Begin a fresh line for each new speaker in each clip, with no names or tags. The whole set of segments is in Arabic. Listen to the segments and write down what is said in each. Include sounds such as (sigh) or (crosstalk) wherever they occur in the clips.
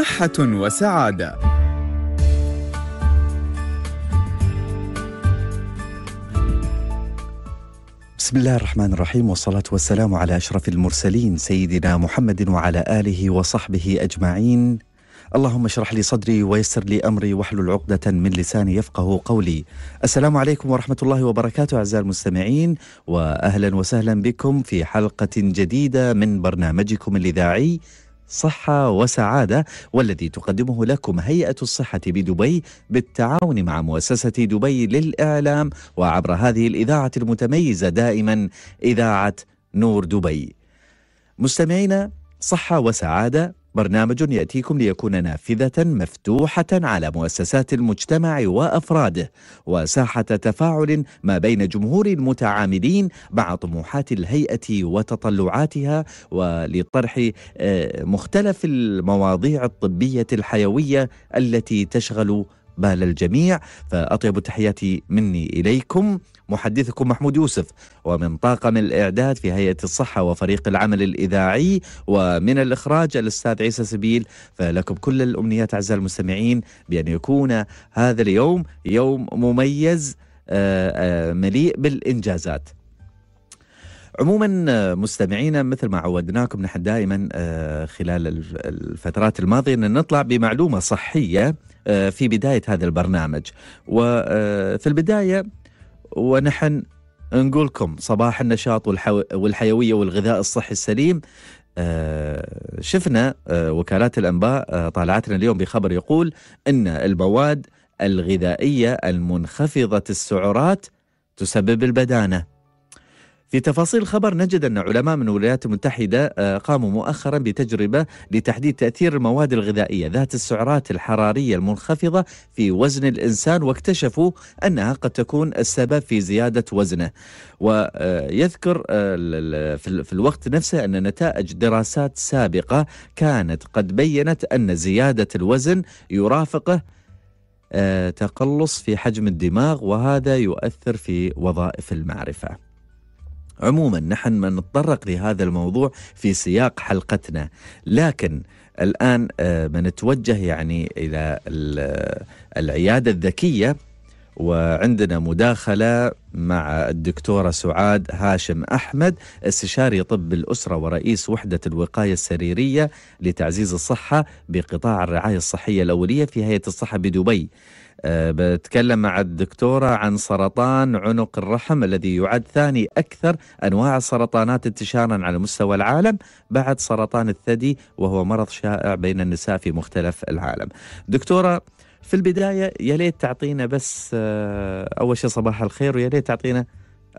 صحة وسعادة بسم الله الرحمن الرحيم والصلاة والسلام على أشرف المرسلين سيدنا محمد وعلى آله وصحبه أجمعين اللهم اشرح لي صدري ويسر لي امري واحلل عقدة من لساني يفقه قولي. السلام عليكم ورحمة الله وبركاته اعزائي المستمعين واهلا وسهلا بكم في حلقة جديدة من برنامجكم الاذاعي صحة وسعادة والذي تقدمه لكم هيئة الصحة بدبي بالتعاون مع مؤسسة دبي للإعلام وعبر هذه الإذاعة المتميزة دائما إذاعة نور دبي. مستمعينا صحة وسعادة برنامج يأتيكم ليكون نافذة مفتوحة على مؤسسات المجتمع وأفراده وساحة تفاعل ما بين جمهور المتعاملين مع طموحات الهيئة وتطلعاتها ولطرح آه، مختلف المواضيع الطبية الحيوية التي تشغل بال الجميع فأطيب التحيات مني إليكم محدثكم محمود يوسف ومن طاقم الإعداد في هيئة الصحة وفريق العمل الإذاعي ومن الإخراج الأستاذ عيسى سبيل فلكم كل الأمنيات أعزائي المستمعين بأن يكون هذا اليوم يوم مميز آه، آه، مليء بالإنجازات عموما مستمعينا مثل ما عودناكم نحن دائما آه، خلال الفترات الماضيه ان نطلع بمعلومه صحيه في بدايه هذا البرنامج وفي البدايه ونحن نقولكم صباح النشاط والحو... والحيوية والغذاء الصحي السليم آه شفنا آه وكالات الأنباء آه طالعتنا اليوم بخبر يقول أن المواد الغذائية المنخفضة السعرات تسبب البدانة في تفاصيل الخبر نجد أن علماء من الولايات المتحدة آه، قاموا مؤخرا بتجربة لتحديد تأثير المواد الغذائية ذات السعرات الحرارية المنخفضة في وزن الإنسان واكتشفوا أنها قد تكون السبب في زيادة وزنه ويذكر آه، في الوقت نفسه أن نتائج دراسات سابقة كانت قد بينت أن زيادة الوزن يرافقه آه، تقلص في حجم الدماغ وهذا يؤثر في وظائف المعرفه عموما نحن ما نتطرق لهذا الموضوع في سياق حلقتنا لكن الآن بنتوجه آه، يعني إلى العيادة الذكية وعندنا مداخلة مع الدكتورة سعاد هاشم أحمد استشاري طب الأسرة ورئيس وحدة الوقاية السريرية لتعزيز الصحة بقطاع الرعاية الصحية الأولية في هيئة الصحة بدبي أه بتكلم مع الدكتورة عن سرطان عنق الرحم الذي يعد ثاني أكثر أنواع السرطانات انتشارا على مستوى العالم بعد سرطان الثدي وهو مرض شائع بين النساء في مختلف العالم دكتورة في البدايه يا ليت تعطينا بس آه، اول شيء صباح الخير ويا ليت تعطينا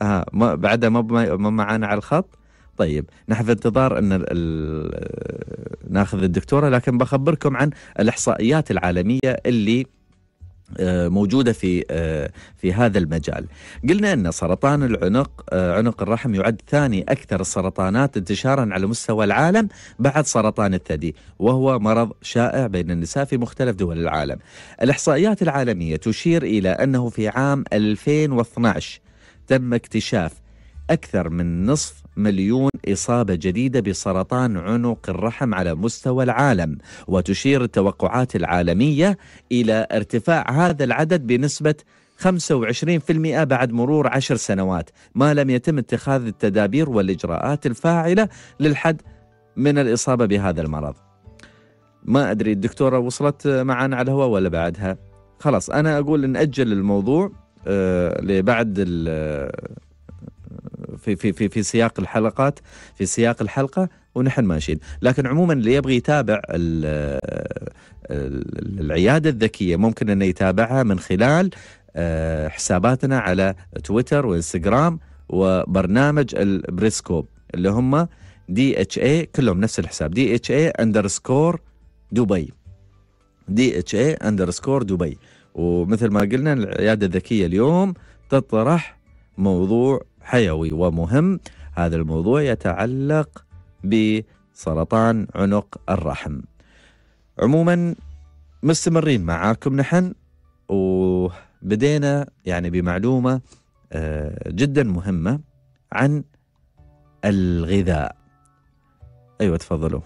آه ما بعدها ما معانا على الخط طيب نحن في انتظار ان الـ الـ آه، ناخذ الدكتوره لكن بخبركم عن الاحصائيات العالميه اللي آه، موجودة في آه، في هذا المجال. قلنا أن سرطان العنق آه، عنق الرحم يعد ثاني أكثر السرطانات انتشارا على مستوى العالم بعد سرطان الثدي، وهو مرض شائع بين النساء في مختلف دول العالم. الإحصائيات العالمية تشير إلى أنه في عام 2012 تم اكتشاف أكثر من نصف مليون إصابة جديدة بسرطان عنق الرحم على مستوى العالم وتشير التوقعات العالمية إلى ارتفاع هذا العدد بنسبة 25% بعد مرور عشر سنوات ما لم يتم اتخاذ التدابير والإجراءات الفاعلة للحد من الإصابة بهذا المرض ما أدري الدكتورة وصلت معنا على الهواء ولا بعدها خلاص أنا أقول نأجل الموضوع آه، لبعد في في في, في سياق الحلقات في سياق الحلقه ونحن ماشيين لكن عموما اللي يبغي يتابع العياده الذكيه ممكن انه يتابعها من خلال آه، حساباتنا على تويتر وانستغرام وبرنامج البريسكوب اللي هم دي اتش اي كلهم نفس الحساب دي اتش اي اندرسكور دبي دي اتش اي اندرسكور دبي ومثل ما قلنا العياده الذكيه اليوم تطرح موضوع حيوي ومهم هذا الموضوع يتعلق بسرطان عنق الرحم عموما مستمرين معاكم نحن وبدينا يعني بمعلومة آه، جدا مهمة عن الغذاء أيوة تفضلوا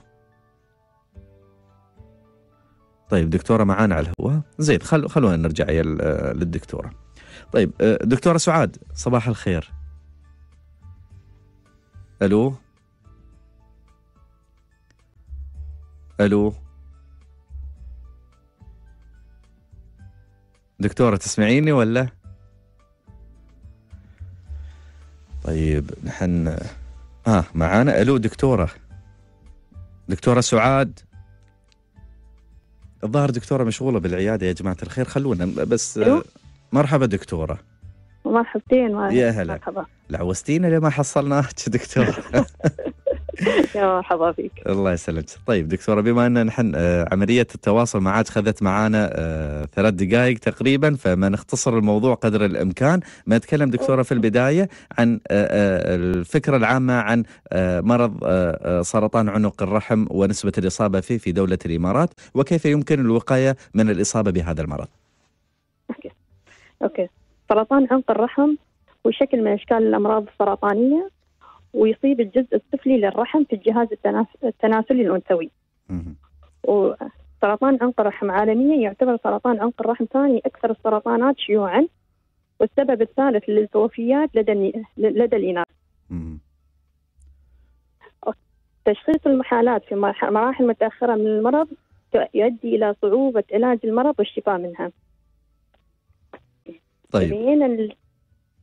طيب دكتورة معانا على الهواء زين خل... خلونا نرجع آه، للدكتورة طيب آه، دكتورة سعاد صباح الخير الو الو دكتورة تسمعيني ولا؟ طيب نحن اه معانا الو دكتورة دكتورة سعاد الظاهر دكتورة مشغولة بالعيادة يا جماعة الخير خلونا بس ألو؟ مرحبا دكتورة
مرحبتين يا هلا مرحبا
لعوستينا ما حصلناك دكتور (laughs)
يا مرحبا فيك
الله يسلمك طيب دكتوره بما ان نحن آه، عمليه التواصل معك خذت معانا آه، ثلاث دقائق تقريبا فما نختصر الموضوع قدر الامكان ما نتكلم دكتوره في البدايه عن آه، الفكره العامه عن مرض سرطان عنق الرحم ونسبه الاصابه فيه في دوله الامارات وكيف يمكن الوقايه من الاصابه بهذا المرض
اوكي اوكي سرطان عنق الرحم وشكل من أشكال الأمراض السرطانية ويصيب الجزء السفلي للرحم في الجهاز التناسلي الأنثوي وسرطان عنق الرحم عالميا يعتبر سرطان عنق الرحم ثاني أكثر السرطانات شيوعا والسبب الثالث للتوفيات لدى لدى الإناث تشخيص المحالات في مراحل متأخرة من المرض يؤدي إلى صعوبة علاج المرض والشفاء منها طيب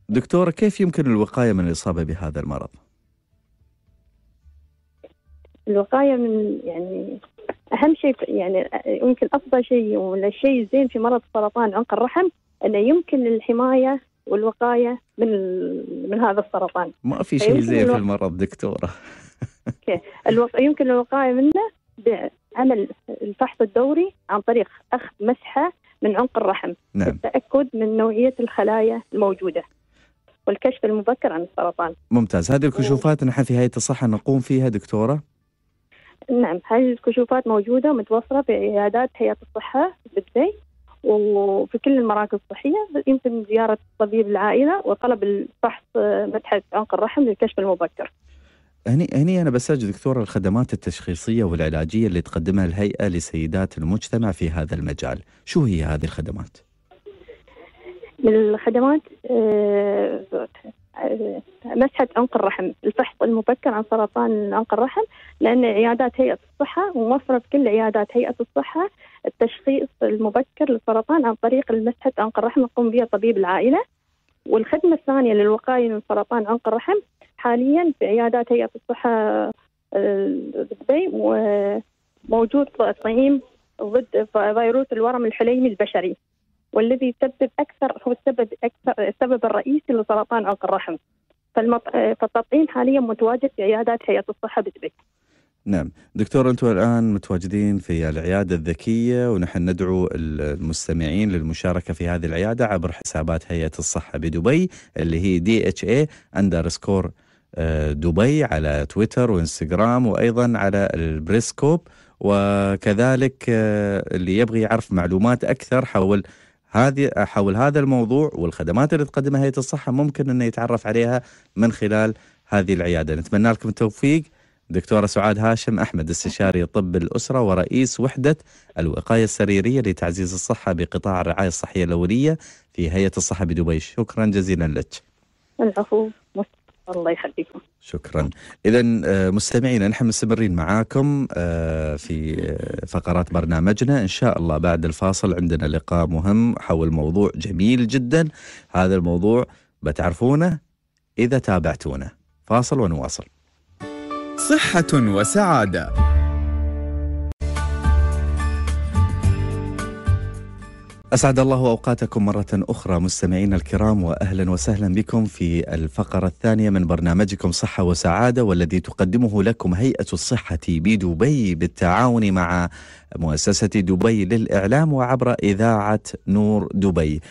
دكتورة كيف يمكن الوقاية من الإصابة بهذا المرض؟
الوقاية من يعني أهم شيء يعني يمكن أفضل شيء ولا شيء زين في مرض سرطان عنق الرحم أنه يمكن الحماية والوقاية من من هذا السرطان ما في شيء زين في
المرض دكتورة
اوكي يمكن الوقاية منه بعمل الفحص الدوري عن طريق أخذ مسحة من عنق الرحم نعم. للتأكد من نوعية الخلايا الموجودة والكشف المبكر عن السرطان
ممتاز هذه الكشوفات نحن في هيئة الصحة نقوم فيها دكتورة؟
نعم هذه الكشوفات موجودة ومتوفرة في عيادات هيئة الصحة بالزي وفي كل المراكز الصحية يمكن زيارة طبيب العائلة وطلب الفحص متحف عنق الرحم للكشف المبكر
هني هني انا بسالك دكتور الخدمات التشخيصيه والعلاجيه اللي تقدمها الهيئه لسيدات المجتمع في هذا المجال، شو هي هذه الخدمات؟
الخدمات مسحة آه، عنق الرحم الفحص المبكر عن سرطان عنق الرحم لأن عيادات هيئة الصحة موفرة في كل عيادات هيئة الصحة التشخيص المبكر للسرطان عن طريق مسحة عنق الرحم يقوم بها طبيب العائلة والخدمة الثانية للوقاية من سرطان عنق الرحم حاليا في عيادات هيئة الصحة بدبي آه، وموجود طعيم ضد فيروس الورم الحليمي البشري والذي يسبب اكثر هو السبب اكثر السبب الرئيسي لسرطان عنق الرحم فالتطعيم حاليا متواجد في عيادات هيئه الصحه بدبي.
نعم دكتور أنتم الآن متواجدين في العيادة الذكية ونحن ندعو المستمعين للمشاركة في هذه العيادة عبر حسابات هيئة الصحة بدبي اللي هي دي اتش اي اندرسكور آه، دبي على تويتر وانستغرام وأيضا على البريسكوب وكذلك آه، اللي يبغي يعرف معلومات أكثر حول هذه حول هذا الموضوع والخدمات اللي تقدمها هيئة الصحة ممكن أنه يتعرف عليها من خلال هذه العيادة نتمنى لكم التوفيق دكتورة سعاد هاشم أحمد استشاري طب الأسرة ورئيس وحدة الوقاية السريرية لتعزيز الصحة بقطاع الرعاية الصحية الأولية في هيئة الصحة بدبي شكرا جزيلا لك
العفو الله يخليكم
شكرا اذا آه، مستمعينا نحن مستمرين معاكم آه، في آه، فقرات برنامجنا ان شاء الله بعد الفاصل عندنا لقاء مهم حول موضوع جميل جدا هذا الموضوع بتعرفونه اذا تابعتونا فاصل ونواصل صحه وسعاده أسعد الله أوقاتكم مرة أخرى مستمعينا الكرام وأهلا وسهلا بكم في الفقرة الثانية من برنامجكم صحة وسعادة والذي تقدمه لكم هيئة الصحة بدبي بالتعاون مع مؤسسة دبي للإعلام وعبر إذاعة نور دبي.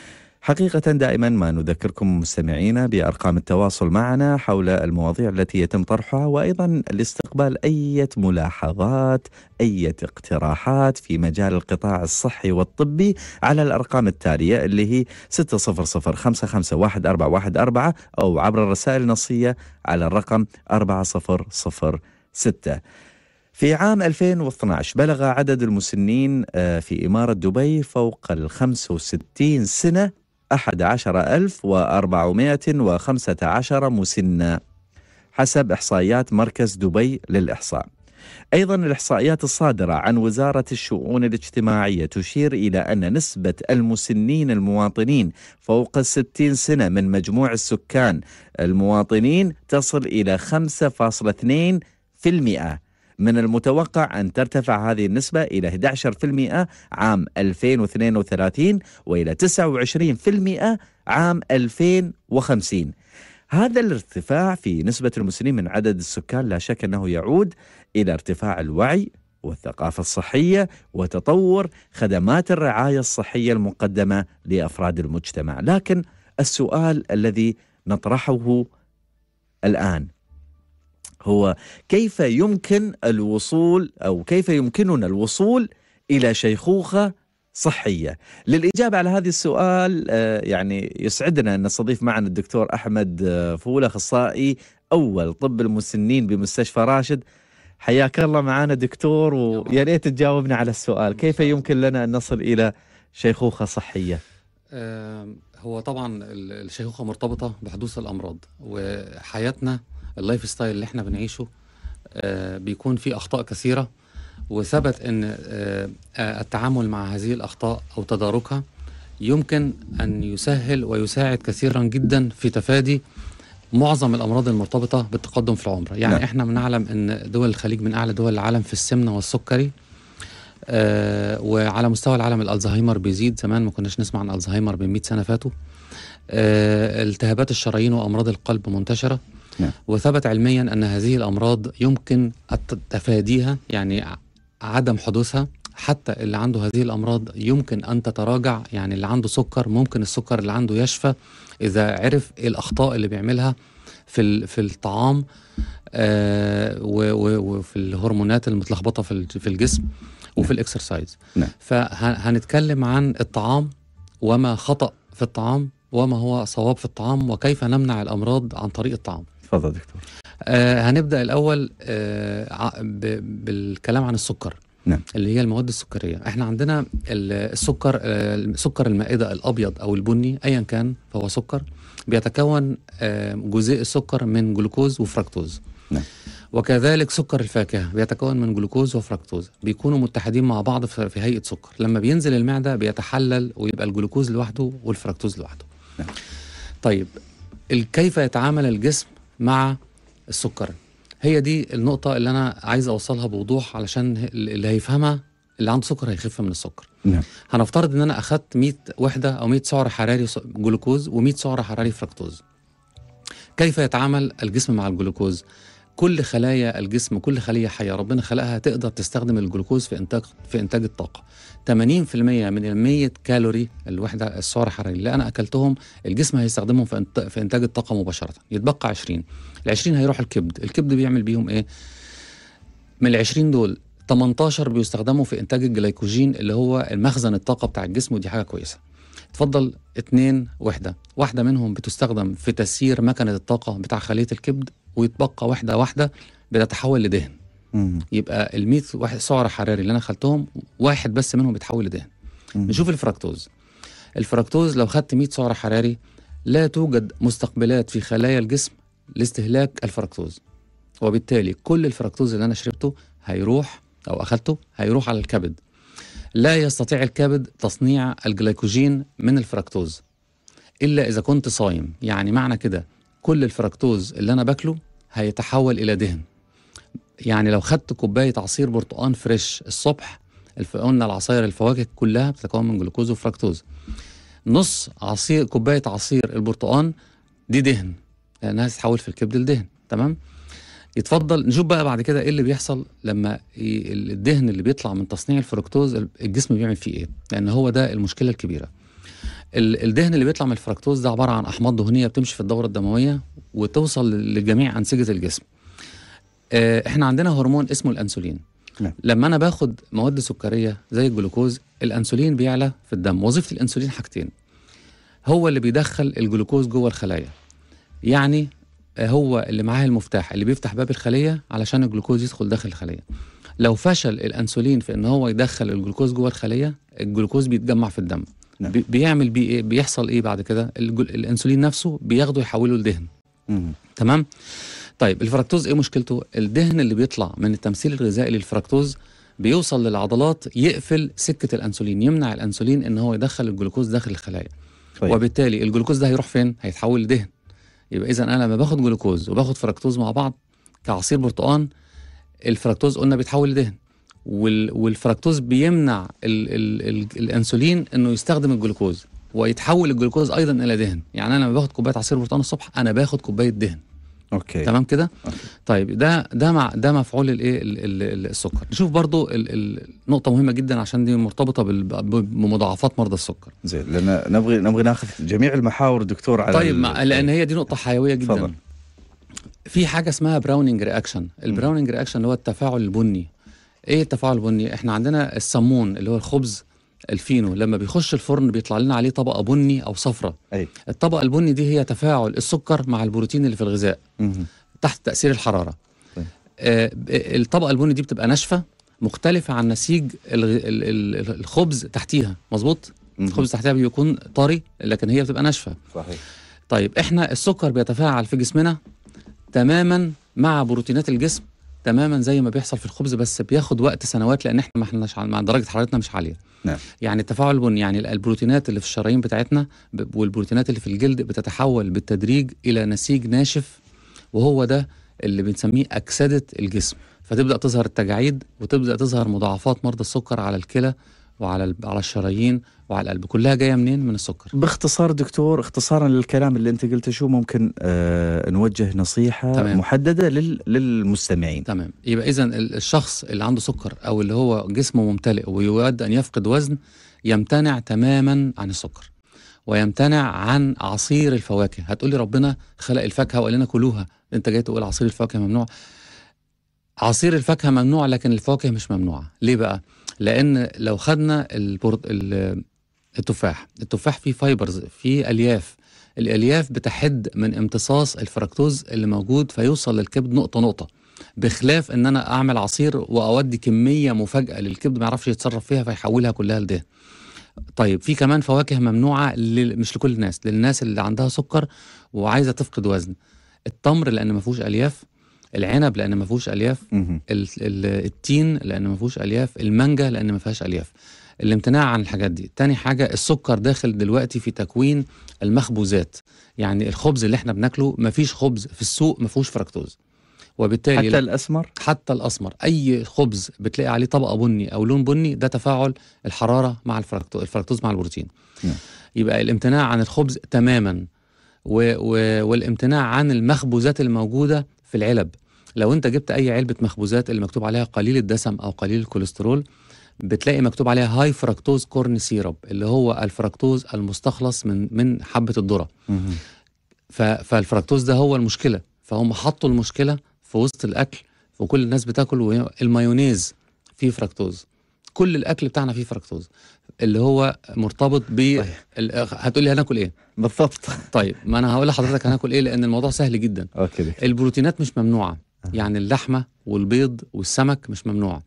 حقيقة دائما ما نذكركم مستمعينا بأرقام التواصل معنا حول المواضيع التي يتم طرحها وأيضا لاستقبال أي ملاحظات أي اقتراحات في مجال القطاع الصحي والطبي على الأرقام التالية اللي هي 600 أو عبر الرسائل النصية على الرقم 4006 في عام 2012 بلغ عدد المسنين آه، في إمارة دبي فوق ال 65 سنة 11415 مسنا حسب إحصائيات مركز دبي للإحصاء أيضا الإحصائيات الصادرة عن وزارة الشؤون الاجتماعية تشير إلى أن نسبة المسنين المواطنين فوق الستين سنة من مجموع السكان المواطنين تصل إلى 5.2% من المتوقع أن ترتفع هذه النسبة إلى 11% عام 2032 وإلى 29% عام 2050 هذا الارتفاع في نسبة المسلمين من عدد السكان لا شك أنه يعود إلى ارتفاع الوعي والثقافة الصحية وتطور خدمات الرعاية الصحية المقدمة لأفراد المجتمع لكن السؤال الذي نطرحه الآن هو كيف يمكن الوصول أو كيف يمكننا الوصول إلى شيخوخة صحية للإجابة على هذا السؤال آه، يعني يسعدنا أن نستضيف معنا الدكتور أحمد آه، فول أخصائي أول طب المسنين بمستشفى راشد حياك الله معنا دكتور ويا ريت تجاوبنا على السؤال كيف يمكن لنا أن نصل إلى شيخوخة صحية
آه، هو طبعا الشيخوخة مرتبطة بحدوث الأمراض وحياتنا اللايف ستايل اللي احنا بنعيشه آه، بيكون فيه اخطاء كثيره وثبت ان آه، آه، التعامل مع هذه الاخطاء او تداركها يمكن ان يسهل ويساعد كثيرا جدا في تفادي معظم الامراض المرتبطه بالتقدم في العمر يعني نعم. احنا بنعلم ان دول الخليج من اعلى دول العالم في السمنه والسكري آه وعلى مستوى العالم الالزهايمر بيزيد زمان ما كناش نسمع عن الزهايمر من 100 سنه فاتوا آه التهابات الشرايين وامراض القلب منتشره نعم. وثبت علميا أن هذه الأمراض يمكن تفاديها يعني عدم حدوثها حتى اللي عنده هذه الامراض يمكن ان تتراجع يعني اللي عنده سكر ممكن السكر اللي عنده يشفى اذا عرف إيه الاخطاء اللي بيعملها في في الطعام آه وفي الهرمونات المتلخبطه في في الجسم وفي نعم. الاكسرسايز نعم. فهنتكلم عن الطعام وما خطا في الطعام وما هو صواب في الطعام وكيف نمنع الامراض عن طريق الطعام تفضل دكتور آه هنبدا الاول آه بالكلام عن السكر نعم. اللي هي المواد السكريه احنا عندنا السكر آه سكر المائده الابيض او البني ايا كان فهو سكر بيتكون آه جزيء السكر من جلوكوز وفركتوز نعم. وكذلك سكر الفاكهه بيتكون من جلوكوز وفركتوز بيكونوا متحدين مع بعض في هيئه سكر لما بينزل المعده بيتحلل ويبقى الجلوكوز لوحده والفركتوز لوحده نعم. طيب كيف يتعامل الجسم مع السكر هي دي النقطة اللي أنا عايز أوصلها بوضوح علشان اللي هيفهمها اللي عنده سكر هيخف من السكر نعم. هنفترض إن أنا أخدت 100 وحدة أو 100 سعر حراري جلوكوز و100 سعر حراري فركتوز كيف يتعامل الجسم مع الجلوكوز؟ كل خلايا الجسم كل خليه حيه ربنا خلقها تقدر تستخدم الجلوكوز في انتاج في انتاج الطاقه 80% من ال 100 كالوري الوحده السعر الحراري اللي انا اكلتهم الجسم هيستخدمهم في في انتاج الطاقه مباشره يتبقى 20 ال 20 هيروح الكبد الكبد بيعمل بيهم ايه من ال 20 دول 18 بيستخدموا في انتاج الجليكوجين اللي هو المخزن الطاقه بتاع الجسم ودي حاجه كويسه تفضل اتنين وحده واحده منهم بتستخدم في تسيير مكنه الطاقه بتاع خليه الكبد ويتبقى واحده واحده بتتحول لدهن مم. يبقى ال 100 سعر حراري اللي انا خدتهم واحد بس منهم بيتحول لدهن مم. نشوف الفركتوز الفركتوز لو خدت 100 سعر حراري لا توجد مستقبلات في خلايا الجسم لاستهلاك الفركتوز وبالتالي كل الفركتوز اللي انا شربته هيروح او اخدته هيروح على الكبد لا يستطيع الكبد تصنيع الجليكوجين من الفركتوز الا اذا كنت صايم يعني معنى كده كل الفركتوز اللي انا باكله هيتحول الى دهن يعني لو خدت كوبايه عصير برتقان فريش الصبح قلنا العصاير الفواكه كلها بتتكون من جلوكوز وفركتوز نص عصير كوبايه عصير البرتقان دي دهن لانها تتحول في الكبد لدهن تمام يتفضل نشوف بقى بعد كده ايه اللي بيحصل لما الدهن اللي بيطلع من تصنيع الفركتوز الجسم بيعمل فيه ايه لان هو ده المشكله الكبيره الدهن اللي بيطلع من الفركتوز ده عباره عن احماض دهنيه بتمشي في الدوره الدمويه وتوصل لجميع انسجه الجسم آه، احنا عندنا هرمون اسمه الانسولين نعم. لما انا باخد مواد سكريه زي الجلوكوز الانسولين بيعلى في الدم وظيفه الانسولين حاجتين هو اللي بيدخل الجلوكوز جوه الخلايا يعني آه، هو اللي معاه المفتاح اللي بيفتح باب الخليه علشان الجلوكوز يدخل داخل الخليه لو فشل الانسولين في ان هو يدخل الجلوكوز جوه الخليه الجلوكوز بيتجمع في الدم نعم. بيعمل بيه ايه بيحصل ايه بعد كده الانسولين نفسه بياخده يحوله لدهن مم. تمام طيب الفركتوز ايه مشكلته الدهن اللي بيطلع من التمثيل الغذائي للفركتوز بيوصل للعضلات يقفل سكه الانسولين يمنع الانسولين ان هو يدخل الجلوكوز داخل الخلايا طيب. وبالتالي الجلوكوز ده هيروح فين هيتحول لدهن يبقى اذا انا لما باخد جلوكوز وباخد فركتوز مع بعض كعصير برتقان الفركتوز قلنا بيتحول لدهن والفركتوز بيمنع الـ الـ الـ الانسولين انه يستخدم الجلوكوز ويتحول الجلوكوز ايضا الى دهن يعني انا لما باخد كوبايه عصير برتقال الصبح انا باخد كوبايه دهن اوكي تمام كده طيب ده ده مع ده مفعول الايه السكر نشوف برضو النقطه مهمه جدا عشان دي مرتبطه بمضاعفات مرضى السكر زين لان نبغي نبغي ناخذ جميع
المحاور دكتور
على طيب لان هي دي نقطه حيويه جدا فضل. في حاجه اسمها براونينج رياكشن البراونينج رياكشن اللي هو التفاعل البني ايه التفاعل البني احنا عندنا السمون اللي هو الخبز الفينو لما بيخش الفرن بيطلع لنا عليه طبقه بني او صفرة أي. الطبقه البني دي هي تفاعل السكر مع البروتين اللي في الغذاء تحت تاثير الحراره طيب. آه الطبقه البني دي بتبقى ناشفه مختلفه عن نسيج الخبز تحتيها مظبوط الخبز تحتها بيكون طري لكن هي بتبقى ناشفه صحيح طيب احنا السكر بيتفاعل في جسمنا تماما مع بروتينات الجسم تماما زي ما بيحصل في الخبز بس بياخد وقت سنوات لان احنا ما احناش مع درجه حرارتنا مش عاليه نعم. يعني التفاعل البني يعني البروتينات اللي في الشرايين بتاعتنا والبروتينات اللي في الجلد بتتحول بالتدريج الى نسيج ناشف وهو ده اللي بنسميه اكسده الجسم فتبدا تظهر التجاعيد وتبدا تظهر مضاعفات مرضى السكر على الكلى وعلى على الشرايين وعلى القلب كلها جايه منين من السكر
باختصار دكتور اختصارا للكلام اللي انت قلته شو ممكن آه نوجه نصيحه تمام. محدده لل
للمستمعين تمام يبقى اذا الشخص اللي عنده سكر او اللي هو جسمه ممتلئ ويود ان يفقد وزن يمتنع تماما عن السكر ويمتنع عن عصير الفواكه هتقولي ربنا خلق الفاكهه وقال لنا كلوها انت جاي تقول عصير الفاكهه ممنوع عصير الفاكهه ممنوع لكن الفواكه مش ممنوعه ليه بقى لان لو خدنا التفاح التفاح فيه فايبرز فيه الياف الالياف بتحد من امتصاص الفركتوز اللي موجود فيوصل للكبد نقطه نقطه بخلاف ان انا اعمل عصير واودي كميه مفاجاه للكبد ما يعرفش يتصرف فيها فيحولها كلها لده طيب في كمان فواكه ممنوعه لل... مش لكل الناس للناس اللي عندها سكر وعايزه تفقد وزن التمر لان ما فيهوش الياف العنب لان ما فيهوش الياف التين لان ما فيهوش الياف المانجا لان ما فيهاش الياف الامتناع عن الحاجات دي تاني حاجة السكر داخل دلوقتي في تكوين المخبوزات يعني الخبز اللي احنا بناكله مفيش خبز في السوق مفيهوش فركتوز وبالتالي حتى الاسمر حتى الاسمر اي خبز بتلاقي عليه طبقه بني او لون بني ده تفاعل الحراره مع الفركتوز الفركتوز مع البروتين نعم. يبقى الامتناع عن الخبز تماما و... و... والامتناع عن المخبوزات الموجوده في العلب لو انت جبت اي علبه مخبوزات اللي مكتوب عليها قليل الدسم او قليل الكوليسترول بتلاقي مكتوب عليها هاي فركتوز كورن سيرب اللي هو الفركتوز المستخلص من من حبه الذره فالفركتوز ده هو المشكله فهم حطوا المشكله في وسط الاكل وكل الناس بتاكل المايونيز فيه فركتوز كل الاكل بتاعنا فيه فركتوز اللي هو مرتبط ب طيب. هتقول لي هناكل ايه بالضبط طيب ما انا هقول لحضرتك هناكل ايه لان الموضوع سهل جدا اوكي البروتينات مش ممنوعه يعني اللحمه والبيض والسمك مش ممنوعه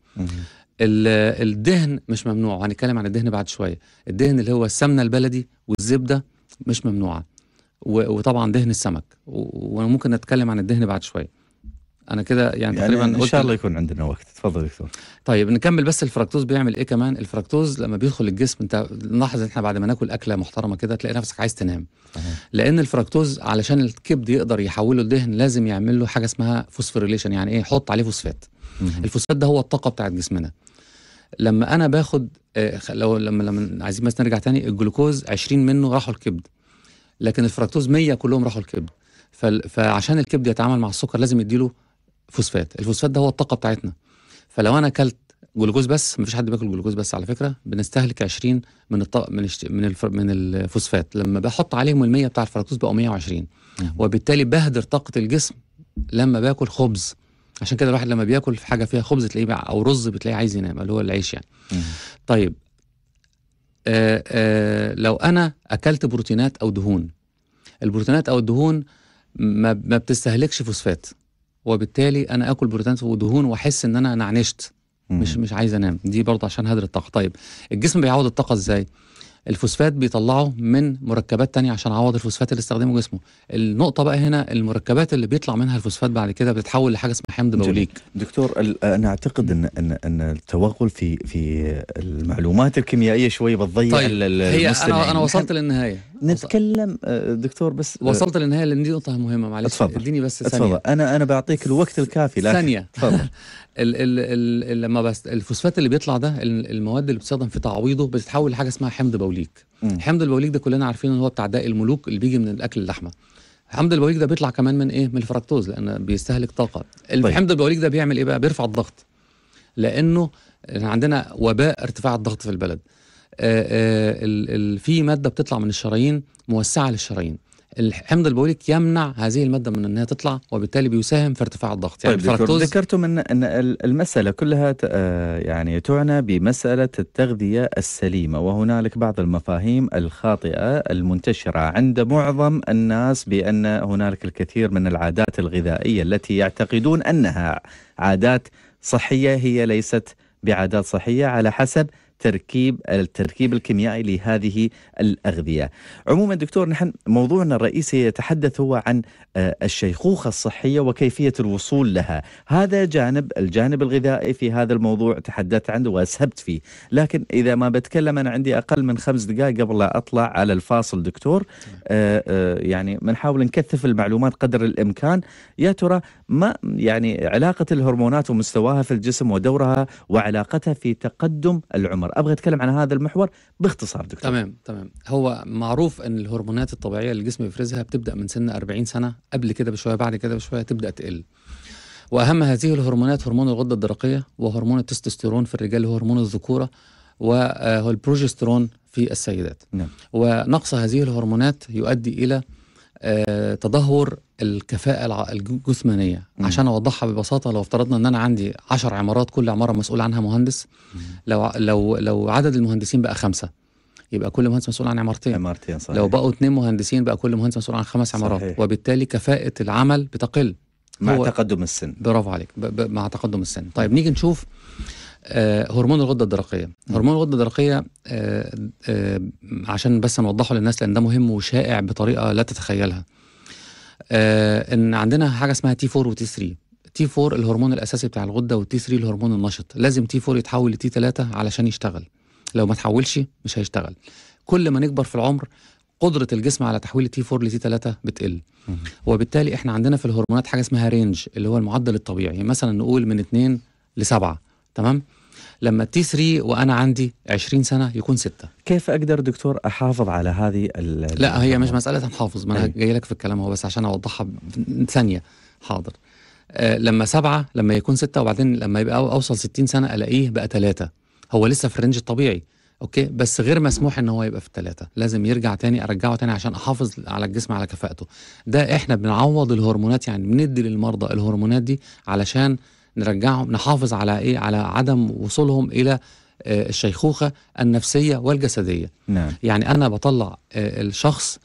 الدهن مش ممنوع هنتكلم عن الدهن بعد شويه الدهن اللي هو السمنه البلدي والزبده مش ممنوعه وطبعا دهن السمك وممكن نتكلم عن الدهن بعد شويه انا كده يعني, يعني تقريبا ان شاء الله
يكون عندنا وقت تفضل دكتور
طيب نكمل بس الفركتوز بيعمل ايه كمان الفركتوز لما بيدخل الجسم انت نلاحظ احنا بعد ما ناكل اكله محترمه كده تلاقي نفسك عايز تنام أه. لان الفركتوز علشان الكبد يقدر يحوله لدهن لازم يعمل له حاجه اسمها فوسفوريليشن يعني ايه يحط عليه فوسفات الفوسفات ده هو الطاقه بتاعت جسمنا لما انا باخد آه، لو لما لما عايزين بس نرجع تاني الجلوكوز 20 منه راحوا الكبد لكن الفركتوز 100 كلهم راحوا الكبد فعشان الكبد يتعامل مع السكر لازم يديله فوسفات الفوسفات ده هو الطاقه بتاعتنا فلو انا اكلت جلوكوز بس مفيش حد بياكل جلوكوز بس على فكره بنستهلك 20 من الطاقه من الشت... من الف... من الفوسفات لما بحط عليهم ال100 بتاع الفركتوز بقوا 120 وبالتالي بهدر طاقه الجسم لما باكل خبز عشان كده الواحد لما بياكل في حاجه فيها خبز تلاقيه او رز بتلاقيه عايز ينام اللي هو العيش يعني طيب آآ آه، آآ آه، لو انا اكلت بروتينات او دهون البروتينات او الدهون ما, ما بتستهلكش فوسفات وبالتالي انا اكل بروتينات ودهون واحس ان انا نعنشت مش مش عايز انام دي برضه عشان هدر الطاقه طيب الجسم بيعوض الطاقه ازاي الفوسفات بيطلعه من مركبات تانية عشان يعوض الفوسفات اللي استخدمه جسمه النقطه بقى هنا المركبات اللي بيطلع منها الفوسفات بعد كده بتتحول لحاجه اسمها
حمض بوليك دكتور انا اعتقد ان ان ان التوغل في في المعلومات الكيميائيه شويه بتضيع طيب هي انا انا وصلت للنهايه نتكلم آه،
دكتور بس آه، وصلت للنهايه لان دي نقطه مهمه معلش اتفضل اديني بس ثانيه اتفضل انا انا بعطيك الوقت الكافي لكن ثانيه تفضل (laughs) ال ال ال لما بس الفوسفات اللي بيطلع ده المواد اللي بتستخدم في تعويضه بتتحول لحاجه اسمها حمض بوليك حمض البوليك ده كلنا عارفين ان هو بتاع داء الملوك اللي بيجي من الاكل اللحمه حمض البوليك ده بيطلع كمان من ايه من الفركتوز لان بيستهلك طاقه طيب. البوليك ده بيعمل ايه بقى بيرفع الضغط لانه عندنا وباء ارتفاع الضغط في البلد آه، آه، في ماده بتطلع من الشرايين موسعه للشرايين الحمض البوليك يمنع هذه الماده من انها تطلع وبالتالي بيساهم في ارتفاع الضغط يعني طيب
ذكرتم ان ان المساله كلها آه، يعني تعنى بمساله التغذيه السليمه وهنالك بعض المفاهيم الخاطئه المنتشره عند معظم الناس بان هنالك الكثير من العادات الغذائيه التي يعتقدون انها عادات صحيه هي ليست بعادات صحيه على حسب تركيب التركيب الكيميائي لهذه الأغذية عموما دكتور نحن موضوعنا الرئيسي يتحدث هو عن آه، الشيخوخة الصحية وكيفية الوصول لها هذا جانب الجانب الغذائي في هذا الموضوع تحدثت عنه وأسهبت فيه لكن إذا ما بتكلم أنا عندي أقل من خمس دقائق قبل لا أطلع على الفاصل دكتور آه، آه، يعني بنحاول نكثف المعلومات قدر الإمكان يا ترى ما يعني علاقة الهرمونات ومستواها في الجسم ودورها وعلاقتها في تقدم العمر العمر ابغى اتكلم عن هذا المحور باختصار دكتور تمام تمام هو معروف ان الهرمونات الطبيعيه اللي
الجسم بيفرزها بتبدا من سن 40 سنه قبل كده بشويه بعد كده بشويه تبدا تقل واهم هذه الهرمونات هرمون الغده الدرقيه وهرمون التستوستيرون في الرجال هرمون الذكوره والبروجسترون آه، في السيدات نعم. ونقص هذه الهرمونات يؤدي الى آه، تدهور الكفاءة الجثمانية عشان أوضحها ببساطة لو افترضنا إن أنا عندي 10 عمارات كل عمارة مسؤول عنها مهندس لو لو لو عدد المهندسين بقى خمسة يبقى كل مهندس مسؤول عن عمارتين عمارتين صحيح لو بقوا اثنين مهندسين بقى كل مهندس مسؤول عن خمس عمارات صحيح. وبالتالي كفاءة العمل بتقل
مع تقدم السن برافو
عليك ب ب مع تقدم السن طيب نيجي نشوف آه هرمون الغده الدرقيه هرمون الغده الدرقيه آه آه عشان بس نوضحه للناس لان ده مهم وشائع بطريقه لا تتخيلها آه، ان عندنا حاجه اسمها تي 4 وتي 3 تي 4 الهرمون الاساسي بتاع الغده والتي 3 الهرمون النشط لازم تي 4 يتحول لتي 3 علشان يشتغل لو ما تحولش مش هيشتغل كل ما نكبر في العمر قدره الجسم على تحويل التي 4 لتي 3 بتقل وبالتالي احنا عندنا في الهرمونات حاجه اسمها رينج اللي هو المعدل الطبيعي يعني مثلا نقول من 2 ل 7 تمام لما التي 3 وانا عندي 20 سنه يكون 6 كيف اقدر دكتور احافظ على هذه لا هي مش مساله محافظ ما انا جاي لك في الكلام هو بس عشان اوضحها ثانيه حاضر آه لما سبعة لما يكون ستة وبعدين لما يبقى أوصل 60 سنة ألاقيه بقى ثلاثة هو لسه في الرينج الطبيعي اوكي بس غير مسموح ان هو يبقى في الثلاثه لازم يرجع تاني ارجعه تاني عشان احافظ على الجسم على كفاءته ده احنا بنعوض الهرمونات يعني بندي للمرضى الهرمونات دي علشان نرجعهم نحافظ على ايه على عدم وصولهم الى آه، الشيخوخه النفسيه والجسديه نعم. يعني انا بطلع آه، الشخص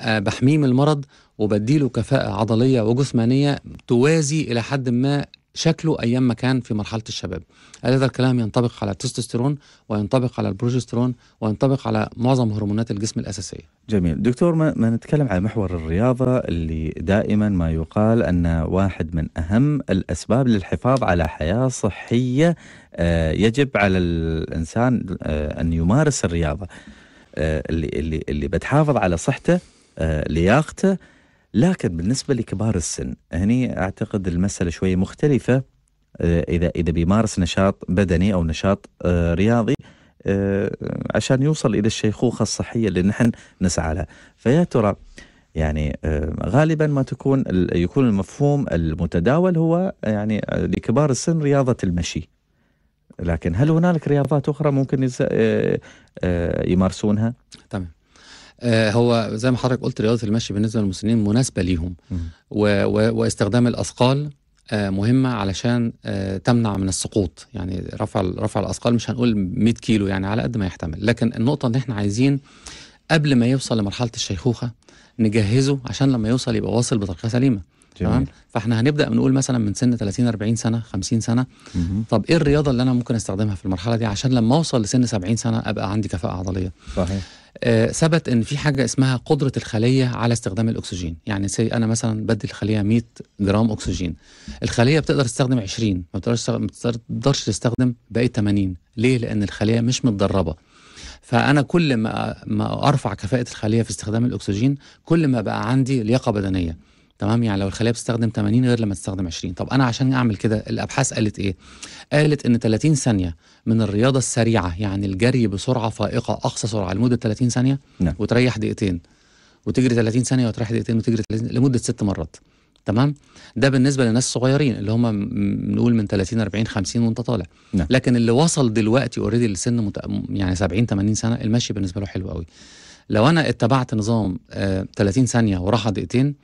آه، بحميه من المرض وبديله كفاءه عضليه وجسمانيه توازي الى حد ما شكله ايام ما كان في مرحله الشباب. هذا الكلام ينطبق على التستوستيرون وينطبق على البروجسترون وينطبق على معظم هرمونات الجسم الاساسيه.
جميل، دكتور ما, ما نتكلم على محور الرياضه اللي دائما ما يقال ان واحد من اهم الاسباب للحفاظ على حياه صحيه آه، يجب على الانسان آه، ان يمارس الرياضه. آه، اللي اللي اللي بتحافظ على صحته لياقته لكن بالنسبة لكبار السن هني أعتقد المسألة شوية مختلفة آه، إذا إذا بيمارس نشاط بدني أو نشاط آه، رياضي آه، عشان يوصل إلى الشيخوخة الصحية اللي نحن نسعى لها فيا ترى يعني غالبا ما تكون يكون المفهوم المتداول هو يعني لكبار السن رياضة المشي لكن هل هنالك رياضات أخرى ممكن يمارسونها؟ تمام آه، هو زي ما حضرتك قلت رياضه
المشي بالنسبه للمسنين مناسبه ليهم واستخدام الاثقال آه، مهمه علشان آه، تمنع من السقوط يعني رفع رفع الاثقال مش هنقول 100 كيلو يعني على قد ما يحتمل لكن النقطه ان احنا عايزين قبل ما يوصل لمرحله الشيخوخه نجهزه عشان لما يوصل يبقى واصل بطريقه سليمه تمام فاحنا هنبدا بنقول مثلا من سن 30 40 سنه 50 سنه مم. طب ايه الرياضه اللي انا ممكن استخدمها في المرحله دي عشان لما اوصل لسن 70 سنه ابقى عندي كفاءه عضليه صحيح آه، ثبت ان في حاجه اسمها قدره الخليه على استخدام الاكسجين يعني سي انا مثلا بدي الخليه 100 جرام اكسجين الخليه بتقدر تستخدم 20 ما بتقدرش ما بتقدرش تستخدم باقي 80 ليه لان الخليه مش متدربه فانا كل ما ما ارفع كفاءه الخليه في استخدام الاكسجين كل ما بقى عندي لياقه بدنيه تمام يعني لو الخلايا بتستخدم 80 غير لما تستخدم 20 طب انا عشان اعمل كده الابحاث قالت ايه قالت ان 30 ثانيه من الرياضه السريعه يعني الجري بسرعه فائقه اقصى سرعه لمده 30 ثانيه نعم. وتريح دقيقتين وتجري 30 ثانيه وتريح دقيقتين وتجري 30 لمده ست مرات تمام ده بالنسبه للناس الصغيرين اللي هم بنقول من 30 40 50 وانت طالع نعم. لكن اللي وصل دلوقتي اوريدي لسن مت... يعني 70 80 سنه المشي بالنسبه له حلو قوي لو انا اتبعت نظام آه 30 ثانيه وراحه دقيقتين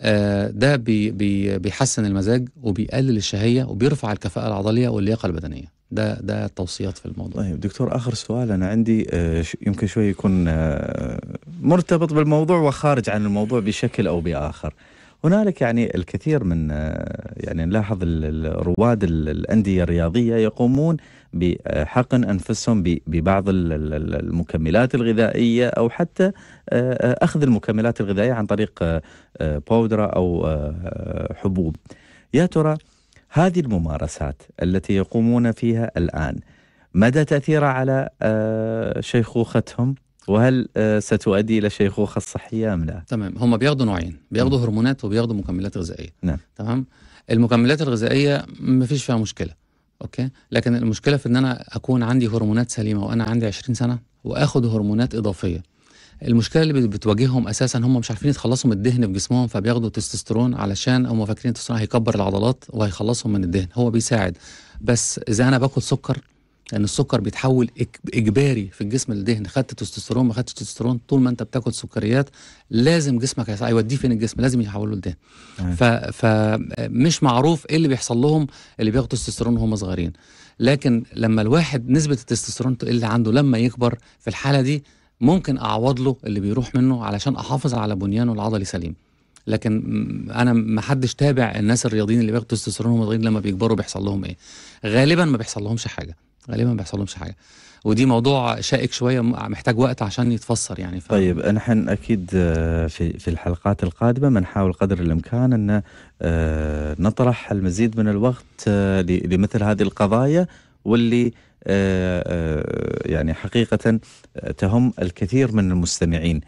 آه، ده بي بي بيحسن المزاج وبيقلل
الشهيه وبيرفع الكفاءه العضليه واللياقه البدنيه ده ده التوصيات في الموضوع طيب دكتور اخر سؤال انا عندي آه، يمكن شوي يكون آه، مرتبط بالموضوع وخارج عن الموضوع بشكل او باخر هنالك يعني الكثير من يعني نلاحظ رواد الانديه الرياضيه يقومون بحقن انفسهم ببعض المكملات الغذائيه او حتى آه، آه، اخذ المكملات الغذائيه عن طريق بودره آه، او حبوب. يا ترى هذه الممارسات التي يقومون فيها الان مدى تاثيرها على شيخوختهم؟ وهل ستؤدي الى شيخوخه صحيه ام لا؟
تمام هم بياخذوا نوعين نعم. بياخذوا هرمونات وبياخذوا مكملات غذائيه نعم تمام المكملات الغذائيه ما فيش فيها مشكله اوكي لكن المشكله في ان انا اكون عندي هرمونات سليمه وانا عندي 20 سنه واخد هرمونات اضافيه المشكله اللي بتواجههم اساسا هم مش عارفين يتخلصوا من الدهن في جسمهم فبياخدوا تستوستيرون علشان هم فاكرين التستوستيرون هيكبر العضلات وهيخلصهم من الدهن هو بيساعد بس اذا انا باخد سكر لان السكر بيتحول اجباري في الجسم للدهن خدت تستوستيرون ما خدتش تستوستيرون طول ما انت بتاكل سكريات لازم جسمك هيوديه فين الجسم لازم يحوله لدهن فمش معروف ايه اللي بيحصل لهم اللي بياخدوا تستوستيرون وهم صغيرين لكن لما الواحد نسبه التستوستيرون تقل عنده لما يكبر في الحاله دي ممكن اعوض له اللي بيروح منه علشان احافظ على بنيانه العضلي سليم لكن انا ما حدش تابع الناس الرياضيين اللي بياخدوا تستوستيرون وهم صغيرين لما بيكبروا بيحصل لهم ايه غالبا ما بيحصل لهمش حاجه غالبا ما بيحصلهمش حاجه ودي موضوع شائك شويه محتاج وقت عشان يتفسر يعني ف...
طيب نحن اكيد آه، في في الحلقات القادمه بنحاول قدر الامكان ان آه، نطرح المزيد من الوقت آه، لمثل هذه القضايا واللي يعني حقيقه تهم الكثير من المستمعين.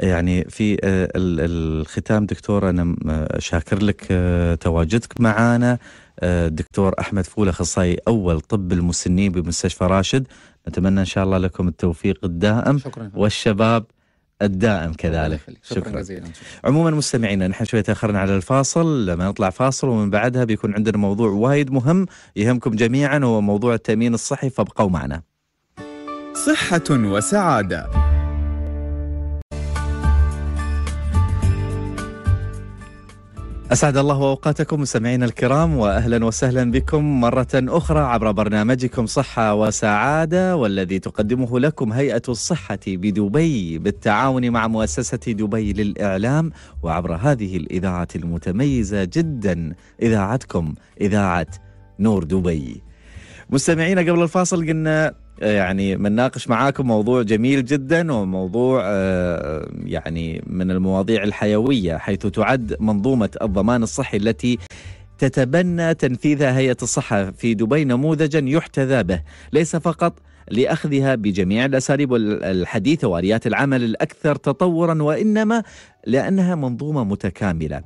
يعني في الختام دكتور انا شاكر لك تواجدك معنا الدكتور أحمد فول أخصائي أول طب المسنين بمستشفى راشد نتمنى إن شاء الله لكم التوفيق الدائم شكرا. والشباب الدائم كذلك شكرا, شكرا جزيلا عموما مستمعينا نحن شوي تاخرنا على الفاصل لما نطلع فاصل ومن بعدها بيكون عندنا موضوع وايد مهم يهمكم جميعا هو موضوع التامين الصحي فابقوا معنا صحه وسعاده أسعد الله أوقاتكم مستمعينا الكرام وأهلا وسهلا بكم مرة أخرى عبر برنامجكم صحة وسعادة والذي تقدمه لكم هيئة الصحة بدبي بالتعاون مع مؤسسة دبي للإعلام وعبر هذه الإذاعة المتميزة جدا إذاعتكم إذاعة نور دبي مستمعينا قبل الفاصل قلنا آه، يعني بنناقش معاكم موضوع جميل جدا وموضوع آه، يعني من المواضيع الحيويه حيث تعد منظومه الضمان الصحي التي تتبنى تنفيذها هيئه الصحه في دبي نموذجا يحتذى به ليس فقط لاخذها بجميع الاساليب الحديثه واليات العمل الاكثر تطورا وانما لانها منظومه متكامله.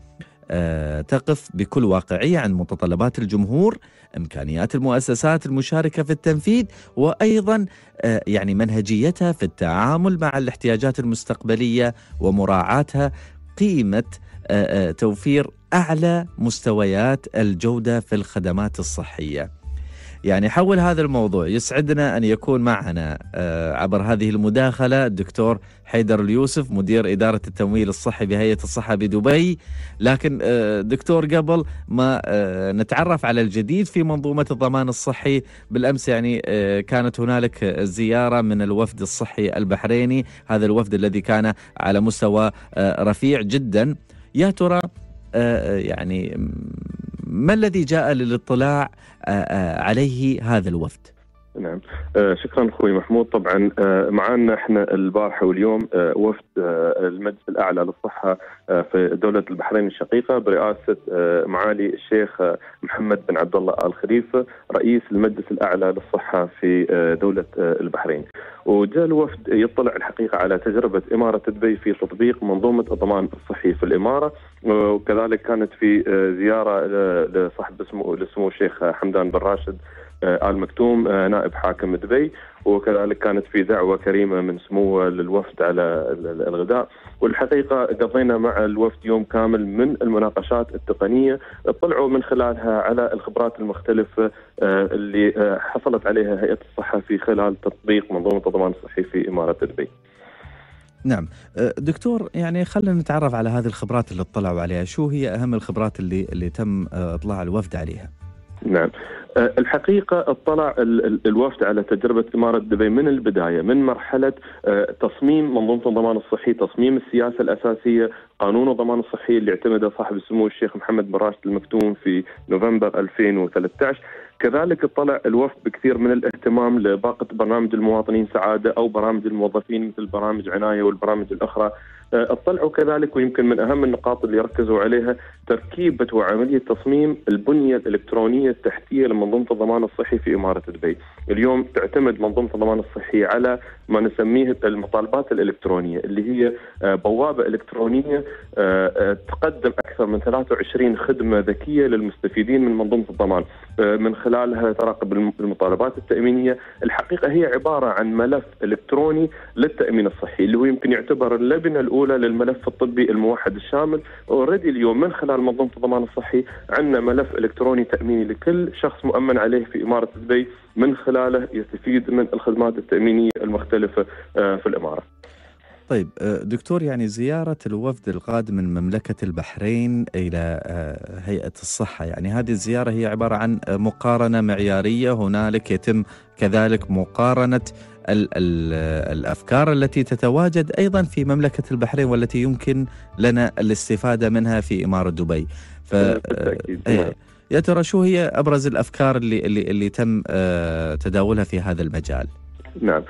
آه، تقف بكل واقعية عن متطلبات الجمهور إمكانيات المؤسسات المشاركة في التنفيذ وأيضا آه، يعني منهجيتها في التعامل مع الاحتياجات المستقبلية ومراعاتها قيمة آه، توفير أعلى مستويات الجودة في الخدمات الصحية يعني حول هذا الموضوع يسعدنا أن يكون معنا آه، عبر هذه المداخلة الدكتور حيدر اليوسف مدير إدارة التمويل الصحي بهيئة الصحة بدبي لكن آه، دكتور قبل ما آه، نتعرف على الجديد في منظومة الضمان الصحي بالأمس يعني كانت هنالك زيارة من الوفد الصحي البحريني هذا الوفد الذي كان على مستوى رفيع جدا يا ترى يعني ما الذي جاء للاطلاع عليه هذا الوفد؟ نعم آه شكرا اخوي محمود
طبعا آه معنا احنا البارحه واليوم آه وفد آه، المجلس الاعلى للصحه آه، في دوله البحرين الشقيقه برئاسه آه، معالي الشيخ محمد بن عبد الله ال خليفه رئيس المجلس الاعلى للصحه في دوله البحرين وجاء الوفد يطلع الحقيقه على تجربه اماره دبي في تطبيق منظومه الضمان الصحي في الاماره وكذلك كانت في زياره لصاحب سمو الشيخ حمدان بن راشد آه، آل مكتوم آه، نائب حاكم دبي وكذلك كانت في دعوة كريمة من سموه للوفد على الغذاء والحقيقة قضينا مع الوفد يوم كامل من المناقشات التقنية اطلعوا من خلالها على الخبرات المختلفة آه، اللي حصلت عليها هيئة الصحة في خلال تطبيق منظومة الضمان الصحي في إمارة دبي
نعم دكتور يعني خلينا نتعرف على هذه الخبرات اللي اطلعوا عليها شو هي أهم الخبرات اللي, اللي تم اطلاع الوفد عليها
نعم أه، الحقيقة اطلع الوفد على تجربة إمارة دبي من البداية من مرحلة أه، تصميم منظومة الضمان الصحي تصميم السياسة الأساسية قانون الضمان الصحي اللي اعتمده صاحب السمو الشيخ محمد بن راشد المكتوم في نوفمبر 2013 كذلك اطلع الوفد بكثير من الاهتمام لباقة برنامج المواطنين سعادة أو برامج الموظفين مثل برامج عناية والبرامج الأخرى اطلعوا آه، كذلك ويمكن من اهم النقاط اللي ركزوا عليها تركيبه وعمليه تصميم البنيه الالكترونيه التحتيه لمنظومه الضمان الصحي في اماره دبي، اليوم تعتمد منظومه الضمان الصحي على ما نسميه المطالبات الالكترونيه اللي هي آه، بوابه الكترونيه آه، تقدم اكثر من 23 خدمه ذكيه للمستفيدين من منظومه الضمان، من خلالها تراقب المطالبات التامينيه، الحقيقه هي عباره عن ملف الكتروني للتامين الصحي اللي هو يمكن يعتبر اللبنه الاولى الاولى للملف الطبي الموحد الشامل اوريدي اليوم من خلال منظومه الضمان الصحي عندنا ملف الكتروني تاميني لكل شخص مؤمن عليه في اماره دبي من خلاله يستفيد من الخدمات التامينيه المختلفه آه، في الاماره
طيب آه، دكتور يعني زيارة الوفد القادم من مملكة البحرين إلى آه، هيئة الصحة يعني هذه الزيارة هي عبارة عن آه، مقارنة معيارية هنالك يتم كذلك مقارنة الـ الـ الأفكار التي تتواجد أيضا في مملكة البحرين والتي يمكن لنا الاستفادة منها في إمارة دبي ف... إيه، نعم. يا ترى شو هي أبرز الأفكار اللي, اللي, اللي تم تداولها في هذا المجال نعم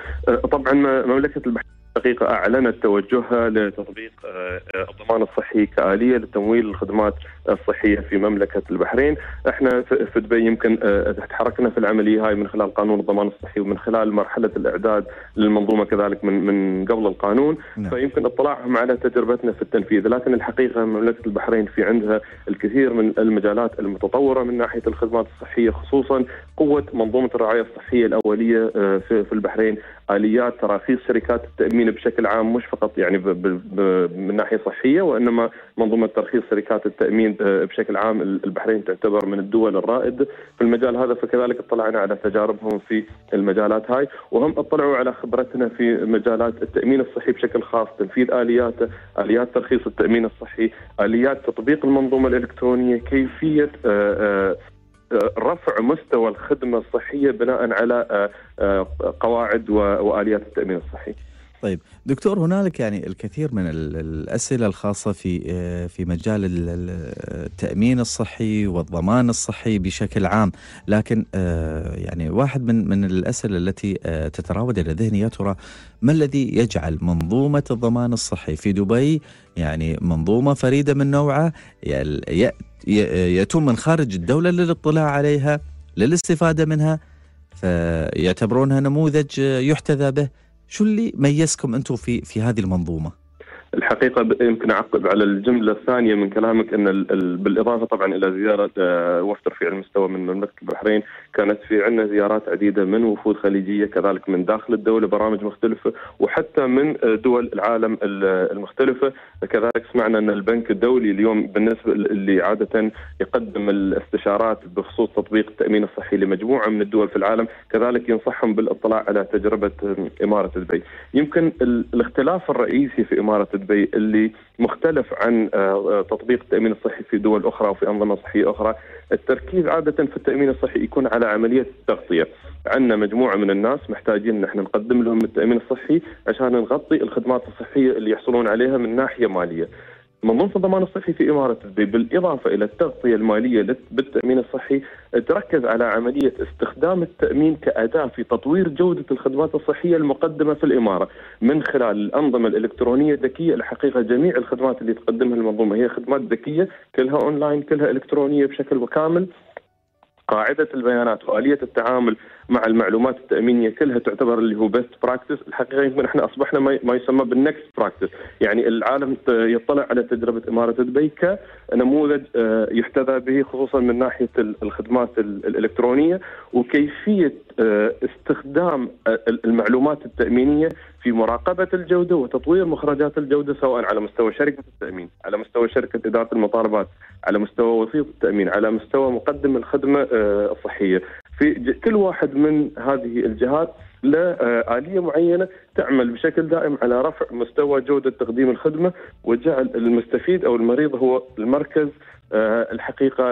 طبعا مملكة البحرين حقيقة أعلنت توجهها لتطبيق آه، آه، الضمان الصحي كآلية لتمويل الخدمات الصحية في مملكة البحرين احنا في دبي يمكن آه، تحركنا في العملية هاي من خلال قانون الضمان الصحي ومن خلال مرحلة الإعداد للمنظومة كذلك من من قبل القانون نعم. فيمكن اطلاعهم على تجربتنا في التنفيذ لكن الحقيقة مملكة البحرين في عندها الكثير من المجالات المتطورة من ناحية الخدمات الصحية خصوصا قوة منظومة الرعاية الصحية الأولية في البحرين آليات تراخيص شركات التأمين المسلمين بشكل عام مش فقط يعني ب ب ب من ناحيه صحيه وانما منظومه ترخيص شركات التامين آه، بشكل عام البحرين تعتبر من الدول الرائد في المجال هذا فكذلك اطلعنا على تجاربهم في المجالات هاي وهم اطلعوا على خبرتنا في مجالات التامين الصحي بشكل خاص تنفيذ الياته، اليات ترخيص التامين الصحي، اليات تطبيق المنظومه الالكترونيه، كيفيه آه، آه، رفع مستوى الخدمه الصحيه بناء على قواعد واليات
التامين الصحي. طيب دكتور هنالك يعني الكثير من الاسئله الخاصه في آه، في مجال التامين الصحي والضمان الصحي بشكل عام لكن آه، يعني واحد من من الاسئله التي آه، تتراود الى ذهني يا ترى ما الذي يجعل منظومه الضمان الصحي في دبي يعني منظومه فريده من نوعها يتم من خارج الدوله للاطلاع عليها للاستفاده منها فيعتبرونها نموذج يحتذى به شو اللي ميزكم انتم في في هذه المنظومه؟
الحقيقة يمكن أعقب على الجملة الثانية من كلامك أن بالإضافة طبعا إلى زيارة آه، وفد رفيع المستوى من مملكة البحرين كانت في عندنا زيارات عديدة من وفود خليجية كذلك من داخل الدولة برامج مختلفة وحتى من آه، دول العالم المختلفة كذلك سمعنا أن البنك الدولي اليوم بالنسبة اللي عادة يقدم الاستشارات بخصوص تطبيق التأمين الصحي لمجموعة من الدول في العالم كذلك ينصحهم بالاطلاع على تجربة إمارة دبي يمكن الاختلاف الرئيسي في إمارة الطبي اللي مختلف عن آه، آه، تطبيق التامين الصحي في دول اخرى وفي انظمه صحيه اخرى، التركيز عاده في التامين الصحي يكون على عمليه التغطيه، عندنا مجموعه من الناس محتاجين نحن نقدم لهم التامين الصحي عشان نغطي الخدمات الصحيه اللي يحصلون عليها من ناحيه ماليه، منظومه الضمان الصحي في اماره الدبي بالاضافه الى التغطيه الماليه بالتامين الصحي تركز على عمليه استخدام التامين كاداه في تطوير جوده الخدمات الصحيه المقدمه في الاماره من خلال الانظمه الالكترونيه الذكيه الحقيقه جميع الخدمات اللي تقدمها المنظومه هي خدمات ذكيه كلها اونلاين كلها الكترونيه بشكل كامل قاعده البيانات واليه التعامل مع المعلومات التامينيه كلها تعتبر اللي هو بيست براكتس الحقيقه يمكن احنا اصبحنا ما يسمى بالنكست براكتس يعني العالم يطلع على تجربه اماره دبي كنموذج آه، يحتذى به خصوصا من ناحيه الخدمات الالكترونيه وكيفيه آه، استخدام آه، المعلومات التامينيه في مراقبه الجوده وتطوير مخرجات الجوده سواء على مستوى شركه التامين، على مستوى شركه اداره المطالبات، على مستوى وسيط التامين، على مستوى مقدم الخدمه الصحيه، في كل واحد من هذه الجهات له آه، آلية معينة تعمل بشكل دائم على رفع مستوى جودة تقديم الخدمة وجعل المستفيد أو المريض هو المركز آه، الحقيقة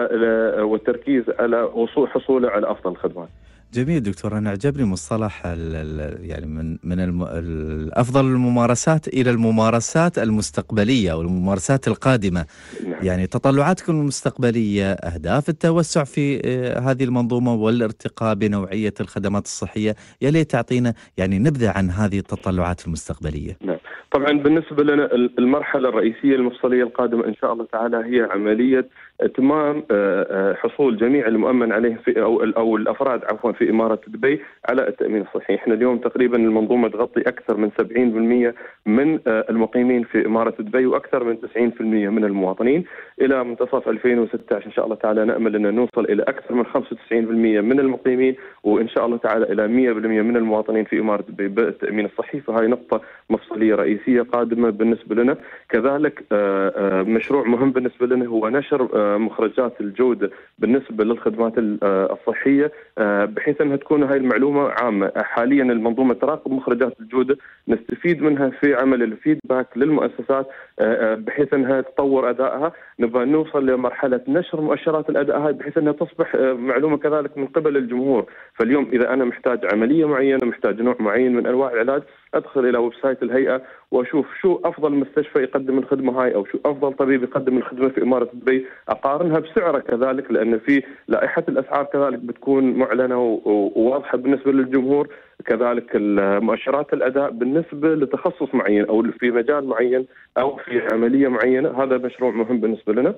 والتركيز على
حصوله على أفضل الخدمات جميل دكتور انا عجبني مصطلح يعني من من الم الافضل الممارسات الى الممارسات المستقبليه والممارسات القادمه نعم. يعني تطلعاتكم المستقبليه اهداف التوسع في آه، هذه المنظومه والارتقاء بنوعيه الخدمات الصحيه يا ليت تعطينا يعني نبذه عن هذه التطلعات المستقبليه نعم
طبعا بالنسبة لنا المرحلة الرئيسية المفصلية القادمة إن شاء الله تعالى هي عملية إتمام آه، آه، حصول جميع المؤمن عليه في أو أو الأفراد عفوا في إمارة دبي على التأمين الصحي، إحنا اليوم تقريبا المنظومة تغطي أكثر من 70% من آه، المقيمين في إمارة دبي وأكثر من 90% من المواطنين، إلى منتصف 2016 إن شاء الله تعالى نأمل أن نوصل إلى أكثر من 95% من المقيمين وإن شاء الله تعالى إلى 100% من المواطنين في إمارة دبي بالتأمين الصحي، فهذه نقطة مفصلية رئيسية رئيسيه قادمه بالنسبه لنا كذلك آه، آه، مشروع مهم بالنسبه لنا هو نشر آه، مخرجات الجوده بالنسبه للخدمات الصحيه بحيث انها تكون هاي المعلومه عامه حاليا المنظومه تراقب مخرجات الجوده نستفيد منها في عمل الفيدباك للمؤسسات بحيث انها تطور ادائها نبغى نوصل لمرحله نشر مؤشرات الاداء هاي بحيث انها تصبح معلومه كذلك من قبل الجمهور فاليوم اذا انا محتاج عمليه معينه محتاج نوع معين من انواع العلاج ادخل الى ويب سايت الهيئه واشوف شو افضل مستشفى يقدم الخدمه هاي او شو افضل طبيب يقدم الخدمه في اماره دبي اقارنها بسعره كذلك لان في لائحه الاسعار كذلك بتكون معلنه وواضحه بالنسبه للجمهور كذلك مؤشرات الاداء بالنسبه لتخصص معين او في مجال معين او في عمليه معينه هذا مشروع مهم بالنسبه لنا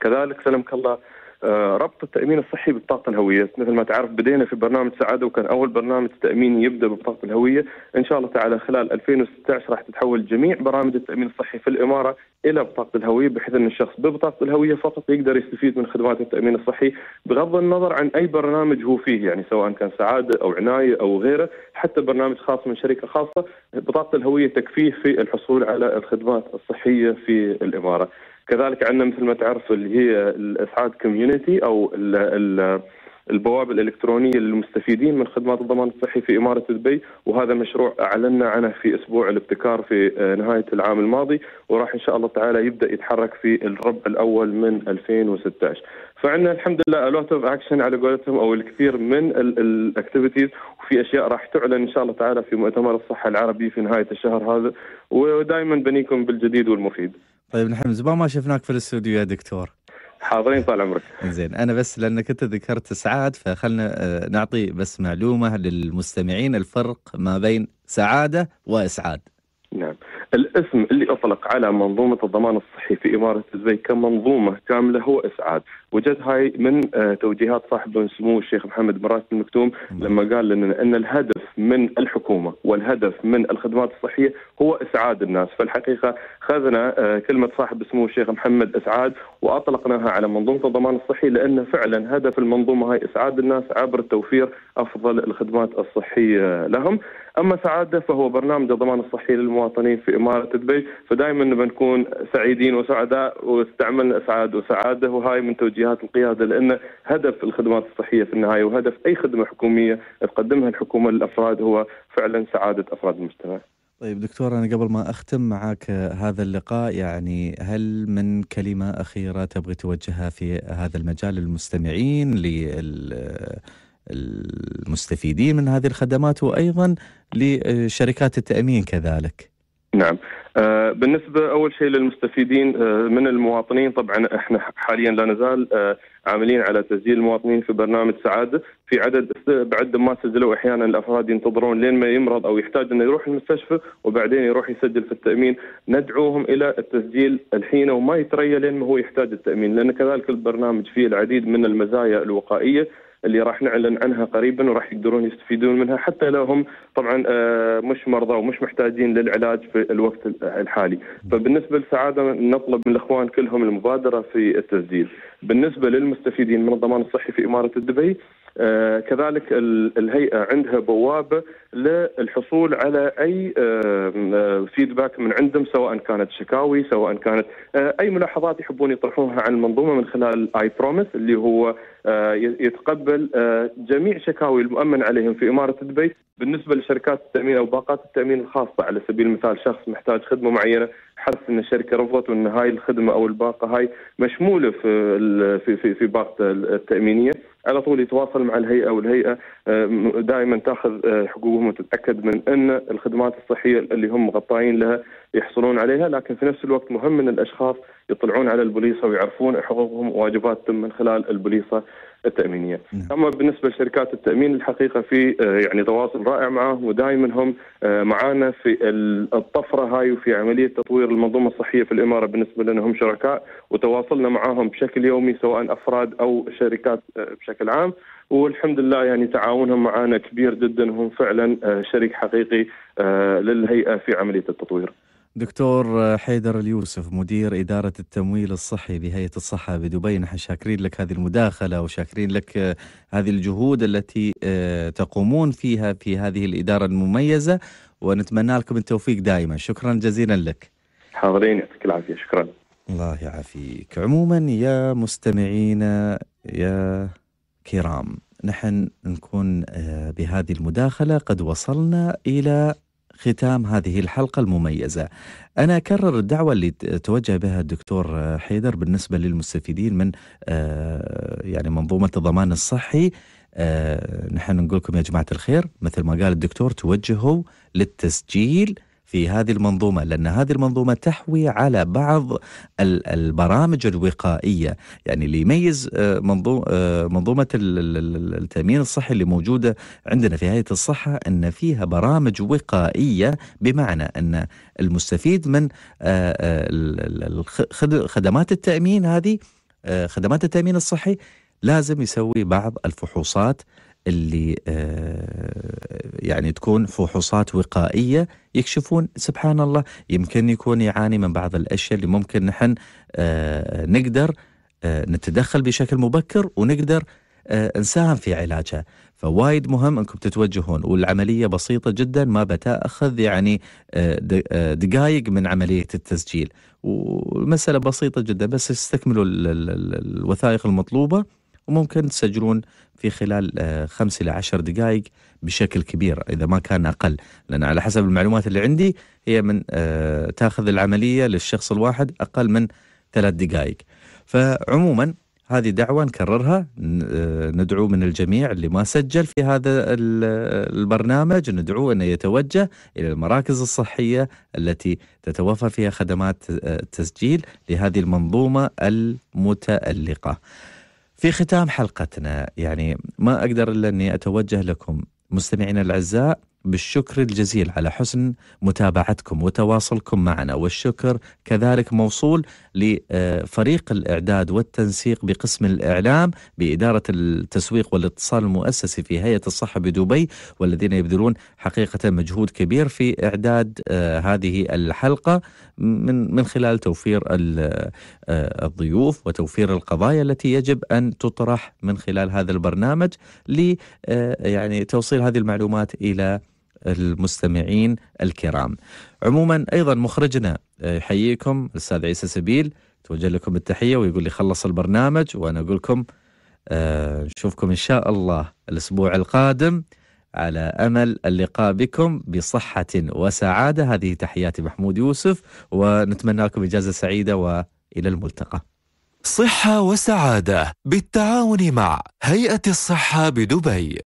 كذلك سلمك الله آه، ربط التامين الصحي ببطاقه الهويه مثل ما تعرف بدينا في برنامج سعاده وكان اول برنامج تاميني يبدا ببطاقه الهويه ان شاء الله تعالى خلال 2016 راح تتحول جميع برامج التامين الصحي في الاماره الى بطاقه الهويه بحيث ان الشخص ببطاقه الهويه فقط يقدر يستفيد من خدمات التامين الصحي بغض النظر عن اي برنامج هو فيه يعني سواء كان سعاده او عنايه او غيره حتى برنامج خاص من شركه خاصه بطاقه الهويه تكفيه في الحصول على الخدمات الصحيه في الاماره كذلك عندنا مثل ما تعرف اللي هي الاسعاد كوميونتي او الـ الـ البوابة الإلكترونية للمستفيدين من خدمات الضمان الصحي في إمارة دبي وهذا مشروع أعلنا عنه في أسبوع الابتكار في آه، نهاية العام الماضي وراح إن شاء الله تعالى يبدأ يتحرك في الربع الأول من 2016 فعندنا الحمد لله الوت اوف اكشن على قولتهم او الكثير من الاكتيفيتيز وفي اشياء راح تعلن ان شاء الله تعالى في مؤتمر الصحه العربي في نهايه الشهر هذا ودائما بنيكم بالجديد والمفيد.
طيب نحن من زمان ما شفناك في الاستوديو يا دكتور حاضرين طال عمرك زين انا بس لانك انت ذكرت سعاد فخلنا آه، نعطي بس معلومه للمستمعين الفرق ما بين سعاده واسعاد
نعم الاسم اللي اطلق على منظومه الضمان الصحي في اماره دبي كمنظومه كامله هو اسعاد، وجد هاي من آه، توجيهات صاحب سمو الشيخ محمد بن راشد المكتوم نعم. لما قال لنا ان الهدف من الحكومه والهدف من الخدمات الصحيه هو اسعاد الناس، فالحقيقه خذنا آه، كلمه صاحب سمو الشيخ محمد اسعاد واطلقناها على منظومه الضمان الصحي لان فعلا هدف المنظومه هاي اسعاد الناس عبر توفير افضل الخدمات الصحيه لهم، اما سعاده فهو برنامج الضمان الصحي للمواطنين في اماره دبي فدائما بنكون سعيدين وسعداء واستعملنا اسعاد وسعاده وهاي من توجيهات القياده لان هدف الخدمات الصحيه في النهايه وهدف اي خدمه حكوميه تقدمها الحكومه للافراد هو فعلا سعاده
افراد المجتمع. طيب دكتور انا قبل ما اختم معك هذا اللقاء يعني هل من كلمه اخيره تبغي توجهها في هذا المجال للمستمعين للمستفيدين من هذه الخدمات وايضا لشركات التامين كذلك؟
نعم آه، بالنسبة أول شيء للمستفيدين آه، من المواطنين طبعا احنا حاليا لا نزال آه، عاملين على تسجيل المواطنين في برنامج سعادة في عدد بعد ما سجلوا أحيانا الأفراد ينتظرون لين ما يمرض أو يحتاج أنه يروح المستشفى وبعدين يروح يسجل في التأمين ندعوهم إلى التسجيل الحين وما يتريى لين ما هو يحتاج التأمين لأن كذلك البرنامج فيه العديد من المزايا الوقائية اللي راح نعلن عنها قريبا وراح يقدرون يستفيدون منها حتى لو هم طبعا آه، مش مرضى ومش محتاجين للعلاج في الوقت الحالي فبالنسبه للسعاده نطلب من الاخوان كلهم المبادره في التسجيل بالنسبه للمستفيدين من الضمان الصحي في اماره دبي آه، كذلك الهيئه عندها بوابه للحصول على اي فيدباك آه، من عندهم سواء كانت شكاوي سواء كانت اي ملاحظات يحبون يطرحونها عن المنظومه من خلال اي بروميس اللي هو آه، يتقبل آه، جميع شكاوي المؤمن عليهم في إمارة دبي بالنسبه لشركات التامين او باقات التامين الخاصه على سبيل المثال شخص محتاج خدمه معينه حس ان الشركه رفضت وان هاي الخدمه او الباقه هاي مشموله في في في, في باقته التامينيه على طول يتواصل مع الهيئه والهيئه آه، دائما تاخذ آه، حقوقهم وتتاكد من ان الخدمات الصحيه اللي هم مغطاين لها يحصلون عليها لكن في نفس الوقت مهم ان الاشخاص يطلعون على البوليصه ويعرفون حقوقهم وواجباتهم من خلال البوليصه التامينيه، نعم. اما بالنسبه لشركات التامين الحقيقه في آه، يعني تواصل رائع معهم ودائما هم آه، معانا في الطفره هاي وفي عمليه تطوير المنظومه الصحيه في الاماره بالنسبه لنا هم شركاء وتواصلنا معاهم بشكل يومي سواء افراد او شركات آه، بشكل عام والحمد لله يعني تعاونهم معنا كبير جدا وهم فعلا شريك حقيقي للهيئه في عمليه التطوير.
دكتور حيدر اليوسف مدير إدارة التمويل الصحي بهيئة الصحة بدبي نحن شاكرين لك هذه المداخلة وشاكرين لك آه، هذه الجهود التي آه، تقومون فيها في هذه الإدارة المميزة ونتمنى لكم التوفيق دائما شكرا جزيلا لك حاضرين يعطيك العافية شكرا الله يعافيك عموما يا مستمعينا يا كرام نحن نكون آه، بهذه المداخلة قد وصلنا إلى ختام هذه الحلقة المميزة أنا أكرر الدعوة اللي توجه بها الدكتور حيدر بالنسبة للمستفيدين من آه، يعني منظومة الضمان الصحي آه، نحن نقول لكم يا جماعة الخير مثل ما قال الدكتور توجهوا للتسجيل في هذه المنظومه لان هذه المنظومه تحوي على بعض البرامج الوقائيه يعني اللي يميز آه، آه، منظومه التامين الصحي اللي موجوده عندنا في هيئه الصحه ان فيها برامج وقائيه بمعنى ان المستفيد من آه، خدمات التامين هذه خدمات التامين الصحي لازم يسوي بعض الفحوصات اللي آه، يعني تكون فحوصات وقائيه يكشفون سبحان الله يمكن يكون يعاني من بعض الاشياء اللي ممكن نحن آه، نقدر آه، نتدخل بشكل مبكر ونقدر نساهم في علاجها فوايد مهم انكم تتوجهون والعمليه بسيطه جدا ما بتاخذ يعني دقائق من عمليه التسجيل والمساله بسيطه جدا بس استكملوا الوثائق المطلوبه وممكن تسجلون في خلال آه، خمس إلى عشر دقائق بشكل كبير إذا ما كان أقل لأن على حسب المعلومات اللي عندي هي من آه، تاخذ العملية للشخص الواحد أقل من ثلاث دقائق فعموما هذه دعوة نكررها آه، ندعو من الجميع اللي ما سجل في هذا البرنامج ندعو أنه يتوجه إلى المراكز الصحية التي تتوفر فيها خدمات التسجيل لهذه المنظومة المتألقة في ختام حلقتنا يعني ما أقدر إلا أني أتوجه لكم مستمعينا الأعزاء بالشكر الجزيل على حسن متابعتكم وتواصلكم معنا والشكر كذلك موصول لفريق الإعداد والتنسيق بقسم الإعلام بإدارة التسويق والاتصال المؤسسي في هيئة الصحة بدبي والذين يبذلون حقيقة مجهود كبير في إعداد آه، هذه الحلقة من من خلال توفير آه، الضيوف وتوفير القضايا التي يجب أن تطرح من خلال هذا البرنامج ل آه، يعني توصيل هذه المعلومات إلى المستمعين الكرام عموما أيضا مخرجنا آه، يحييكم الأستاذ عيسى سبيل توجه لكم التحية ويقول لي خلص البرنامج وأنا أقول لكم آه، نشوفكم إن شاء الله الأسبوع القادم على امل اللقاء بكم بصحه وسعاده هذه تحياتي محمود يوسف ونتمنى لكم اجازه سعيده والى الملتقى. صحه وسعاده بالتعاون مع هيئه الصحه بدبي